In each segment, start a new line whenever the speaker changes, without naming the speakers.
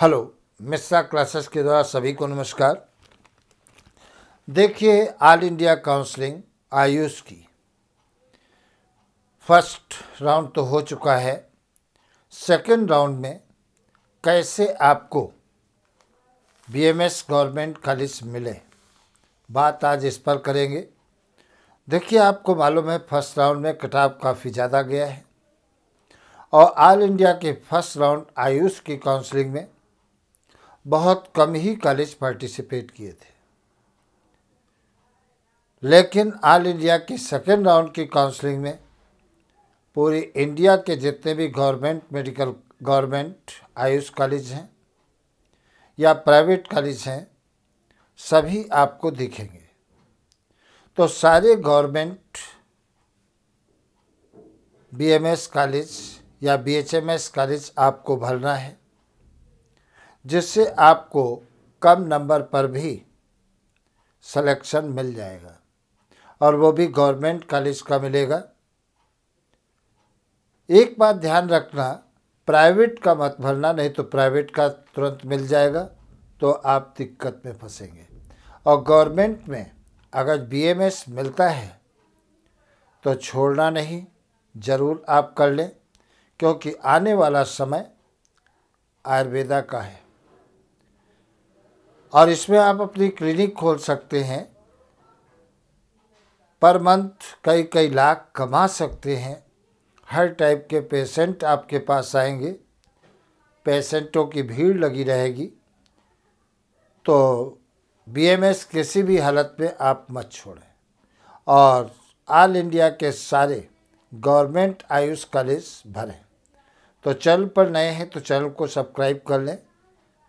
hello Mishra classes के द्वारा सभी को नमस्कार देखिए ऑल इंडिया काउंसलिंग आयुष की फर्स्ट राउंड तो हो चुका है सेकंड राउंड में कैसे आपको बीएमएस गवर्नमेंट का मिले बात आज इस पर करेंगे देखिए आपको मालूम है फर्स्ट राउंड में कटाव काफ़ी ज़्यादा गया है और ऑल इंडिया के फर्स्ट राउंड आयुष की काउंसलिंग में बहुत कम ही कॉलेज पार्टिसिपेट किए थे लेकिन ऑल इंडिया की सेकेंड राउंड की काउंसलिंग में पूरी इंडिया के जितने भी government medical government Ayush college हैं या प्राइवेट कॉलेज हैं सभी आपको दिखेंगे तो सारे गवर्नमेंट बीएमएस कॉलेज या बीएचएमएस कॉलेज आपको भरना है जिससे आपको कम नंबर पर भी सिलेक्शन मिल जाएगा और वो भी गवर्नमेंट कॉलेज का मिलेगा एक बात ध्यान रखना प्राइवेट का मत भरना नहीं तो प्राइवेट का तुरंत मिल जाएगा तो आप दिक्कत में फंसेंगे और गवर्नमेंट में अगर बीएमएस मिलता है तो छोड़ना नहीं ज़रूर आप कर लें क्योंकि आने वाला समय आयुर्वेदा का है और इसमें आप अपनी क्लिनिक खोल सकते हैं पर मंथ कई कई लाख कमा सकते हैं हर टाइप के पेशेंट आपके पास आएंगे पेशेंटों की भीड़ लगी रहेगी तो बीएमएस किसी भी हालत में आप मत छोड़ें और ऑल इंडिया के सारे गवर्नमेंट आयुष कॉलेज भरें तो चैनल पर नए हैं तो चैनल को सब्सक्राइब कर लें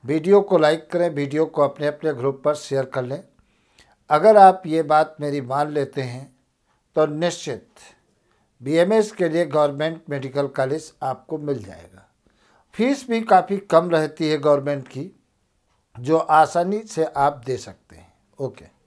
वीडियो को लाइक करें वीडियो को अपने अपने ग्रुप पर शेयर कर लें अगर आप ये बात मेरी मान लेते हैं तो निश्चित बीएमएस के लिए गवर्नमेंट मेडिकल कॉलेज आपको मिल जाएगा फीस भी काफ़ी कम रहती है गवर्नमेंट की जो आसानी से आप दे सकते हैं ओके